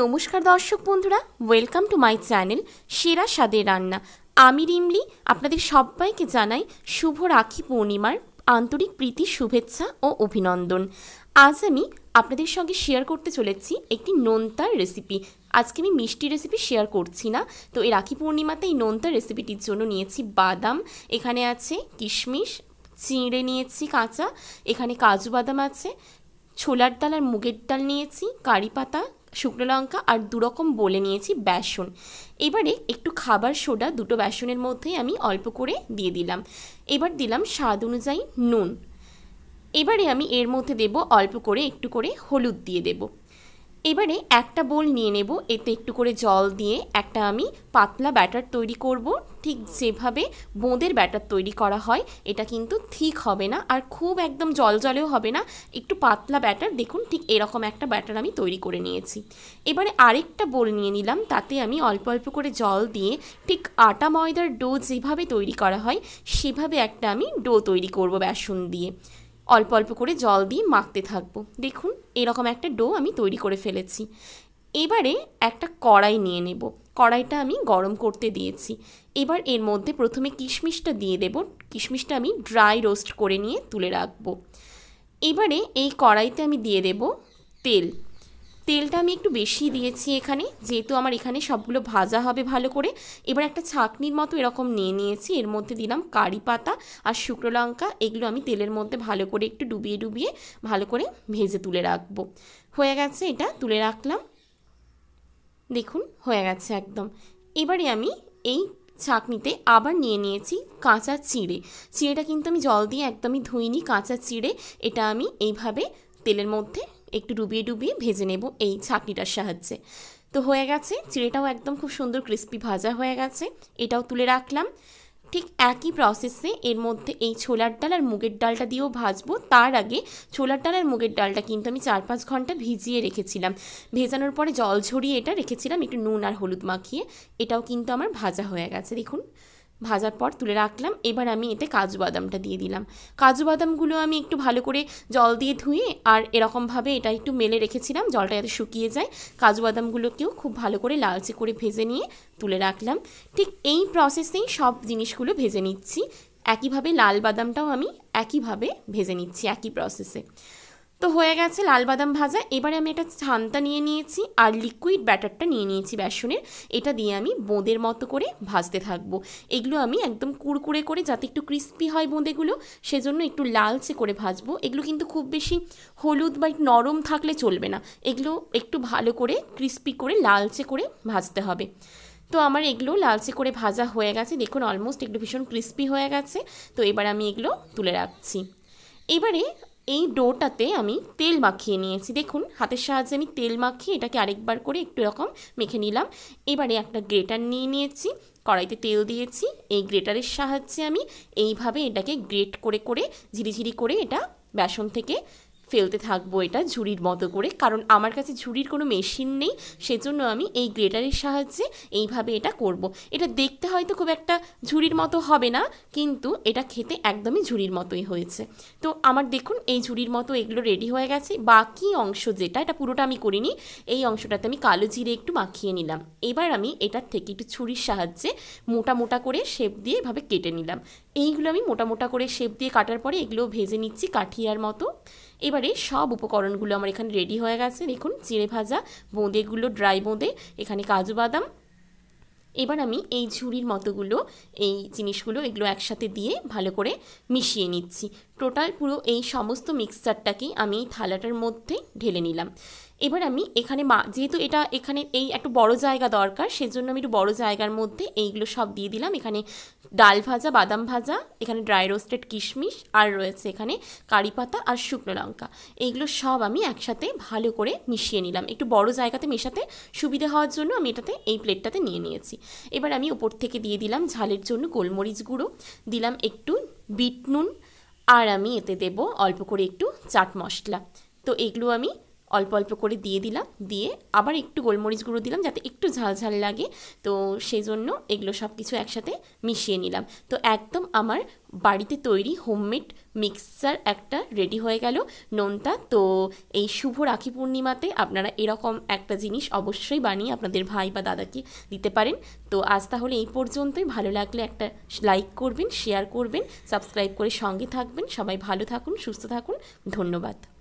নমস্কার দর্শক বন্ধুরা ওয়েলকাম টু মাই চ্যানেল সেরা স্বাদের রান্না আমি রিমলি আপনাদের সবাইকে জানাই শুভ রাখি পূর্ণিমার আন্তরিক প্রীতি শুভেচ্ছা ও অভিনন্দন আজ আমি আপনাদের সঙ্গে শেয়ার করতে চলেছি একটি নোনতার রেসিপি আজকে আমি মিষ্টি রেসিপি শেয়ার করছি না তো এই রাখি পূর্ণিমাতে এই নোনতার রেসিপিটির জন্য নিয়েছি বাদাম এখানে আছে কিশমিশ চিঁড়ে নিয়েছি কাঁচা এখানে কাজু বাদাম আছে ছোলার ডাল আর মুগের ডাল নিয়েছি কারি পাতা শুকনো লঙ্কা আর দুরকম বলে নিয়েছি বেসন এবারে একটু খাবার সোডা দুটো বেসনের মধ্যে আমি অল্প করে দিয়ে দিলাম এবার দিলাম স্বাদ অনুযায়ী নুন এবারে আমি এর মধ্যে দেব অল্প করে একটু করে হলুদ দিয়ে দেব এবারে একটা বোল নিয়ে নেব এতে একটু করে জল দিয়ে একটা আমি পাতলা ব্যাটার তৈরি করব ঠিক যেভাবে বোঁদের ব্যাটার তৈরি করা হয় এটা কিন্তু ঠিক হবে না আর খুব একদম জল জলেও হবে না একটু পাতলা ব্যাটার দেখুন ঠিক এরকম একটা ব্যাটার আমি তৈরি করে নিয়েছি এবারে আরেকটা বোল নিয়ে নিলাম তাতে আমি অল্প অল্প করে জল দিয়ে ঠিক আটা ময়দার ডো যেভাবে তৈরি করা হয় সেভাবে একটা আমি ডো তৈরি করব বেসন দিয়ে অল্প অল্প করে জল দিয়ে মাখতে থাকবো দেখুন এরকম একটা ডো আমি তৈরি করে ফেলেছি এবারে একটা কড়াই নিয়ে নেব কড়াইটা আমি গরম করতে দিয়েছি এবার এর মধ্যে প্রথমে কিশমিশটা দিয়ে দেব কিশমিশটা আমি ড্রাই রোস্ট করে নিয়ে তুলে রাখবো এবারে এই কড়াইতে আমি দিয়ে দেব তেল তেলটা আমি একটু বেশি দিয়েছি এখানে যেহেতু আমার এখানে সবগুলো ভাজা হবে ভালো করে এবার একটা ছাঁকনির মতো এরকম নিয়ে নিয়েছি এর মধ্যে দিলাম কারি পাতা আর শুকনো লঙ্কা এগুলো আমি তেলের মধ্যে ভালো করে একটু ডুবিয়ে ডুবিয়ে ভালো করে ভেজে তুলে রাখবো হয়ে গেছে এটা তুলে রাখলাম দেখুন হয়ে গেছে একদম এবারে আমি এই ছাঁকনিতে আবার নিয়ে নিয়েছি কাঁচা চিড়ে চিড়েটা কিন্তু আমি জল দিয়ে একদমই ধুইনি কাঁচা চিড়ে এটা আমি এইভাবে তেলের মধ্যে একটু ডুবিয়ে ডুবিয়ে ভেজে নেব এই ছাঁকনিটার সাহায্যে তো হয়ে গেছে চিড়েটাও একদম খুব সুন্দর ক্রিস্পি ভাজা হয়ে গেছে এটাও তুলে রাখলাম ঠিক একই প্রসেসে এর মধ্যে এই ছোলার ডাল আর মুগের ডালটা দিয়েও ভাজবো তার আগে ছোলার ডাল আর মুগের ডালটা কিন্তু আমি চার পাঁচ ঘন্টা ভিজিয়ে রেখেছিলাম ভেজানোর পরে জল ঝরিয়ে এটা রেখেছিলাম একটু নুন আর হলুদ মাখিয়ে এটাও কিন্তু আমার ভাজা হয়ে গেছে দেখুন ভাজার পর তুলে রাখলাম এবার আমি এতে কাজু বাদামটা দিয়ে দিলাম কাজু বাদামগুলো আমি একটু ভালো করে জল দিয়ে ধুয়ে আর এরকমভাবে এটা একটু মেলে রেখেছিলাম জলটা যাতে শুকিয়ে যায় কাজু বাদামগুলোকেও খুব ভালো করে লালচে করে ভেজে নিয়ে তুলে রাখলাম ঠিক এই প্রসেসেই সব জিনিসগুলো ভেজে নিচ্ছি একইভাবে লাল বাদামটাও আমি একইভাবে ভেজে নিচ্ছি একই প্রসেসে তো হয়ে গেছে লাল বাদাম ভাজা এবারে আমি একটা ছান্তা নিয়ে নিয়েছি আর লিকুইড ব্যাটারটা নিয়ে নিয়েছি বেসনের এটা দিয়ে আমি বোঁদের মতো করে ভাজতে থাকবো এগুলো আমি একদম কুড়কুড়ে করে যাতে একটু ক্রিস্পি হয় বোঁদেগুলো সেজন্য একটু লালচে করে ভাজবো এগুলো কিন্তু খুব বেশি হলুদ বা নরম থাকলে চলবে না এগুলো একটু ভালো করে ক্রিস্পি করে লালচে করে ভাজতে হবে তো আমার এগুলো লালচে করে ভাজা হয়ে গেছে দেখুন অলমোস্ট একটু ভীষণ ক্রিস্পি হয়ে গেছে তো এবার আমি এগুলো তুলে রাখছি এবারে এই ডোটাতে আমি তেল মাখিয়ে নিয়েছি দেখুন হাতের সাহায্যে আমি তেল মাখিয়ে এটাকে আরেকবার করে একটু এরকম মেখে নিলাম এবারে একটা গ্রেটার নিয়ে নিয়েছি কড়াইতে তেল দিয়েছি এই গ্রেটারের সাহায্যে আমি এইভাবে এটাকে গ্রেট করে করে ঝিরিঝিরি করে এটা বেসন থেকে ফেলতে থাকবো এটা ঝুড়ির মতো করে কারণ আমার কাছে ঝুড়ির কোনো মেশিন নেই সেজন্য আমি এই গ্রেটারের সাহায্যে এইভাবে এটা করব। এটা দেখতে হয়তো খুব একটা ঝুড়ির মতো হবে না কিন্তু এটা খেতে একদমই ঝুড়ির মতোই হয়েছে তো আমার দেখুন এই ঝুড়ির মতো এগুলো রেডি হয়ে গেছে বাকি অংশ যেটা এটা পুরোটা আমি করিনি এই অংশটাতে আমি কালো জিরে একটু মাখিয়ে নিলাম এবার আমি এটার থেকে একটু ছুরির সাহায্যে মোটা মোটা করে শেপ দিয়ে এভাবে কেটে নিলাম এইগুলো আমি মোটা মোটা করে শেপ দিয়ে কাটার পরে এগুলো ভেজে নিচ্ছি কাঠিয়ার মতো এবার এবারে সব উপকরণগুলো আমার এখানে রেডি হয়ে গেছে দেখুন চিড়ে ভাজা বোঁদেগুলো ড্রাই বোঁদে এখানে কাজু বাদাম এবার আমি এই ঝুড়ির মতোগুলো এই জিনিসগুলো এগুলো একসাথে দিয়ে ভালো করে মিশিয়ে নিচ্ছি টোটাল পুরো এই সমস্ত মিক্সচারটাকেই আমি থালাটার মধ্যে ঢেলে নিলাম এবার আমি এখানে মা যেহেতু এটা এখানে এই একটু বড় জায়গা দরকার সেজন্য আমি একটু বড় জায়গার মধ্যে এইগুলো সব দিয়ে দিলাম এখানে ডাল ভাজা বাদাম ভাজা এখানে ড্রাই রোস্টেড কিশমিশ আর রয়েছে এখানে কারি পাতা আর শুকনো লঙ্কা এইগুলো সব আমি একসাথে ভালো করে মিশিয়ে নিলাম একটু বড় জায়গাতে মেশাতে সুবিধা হওয়ার জন্য আমি এটাতে এই প্লেটটাতে নিয়ে নিয়েছি এবার আমি উপর থেকে দিয়ে দিলাম ঝালের জন্য গোলমরিচ গুঁড়ো দিলাম একটু বিট নুন আর আমি এতে দেব অল্প করে একটু চাট মশলা তো এগুলো আমি অল্প অল্প করে দিয়ে দিলাম দিয়ে আবার একটু গোলমরিচ গুঁড়ো দিলাম যাতে একটু ঝালঝাল লাগে তো সেই জন্য এগুলো সব কিছু একসাথে মিশিয়ে নিলাম তো একদম আমার বাড়িতে তৈরি হোমমেড মিক্সচার একটা রেডি হয়ে গেল নোনতা তো এই শুভ রাখি পূর্ণিমাতে আপনারা এরকম একটা জিনিস অবশ্যই বানিয়ে আপনাদের ভাই বা দাদাকে দিতে পারেন তো আজ তাহলে এই পর্যন্তই ভালো লাগলে একটা লাইক করবেন শেয়ার করবেন সাবস্ক্রাইব করে সঙ্গে থাকবেন সবাই ভালো থাকুন সুস্থ থাকুন ধন্যবাদ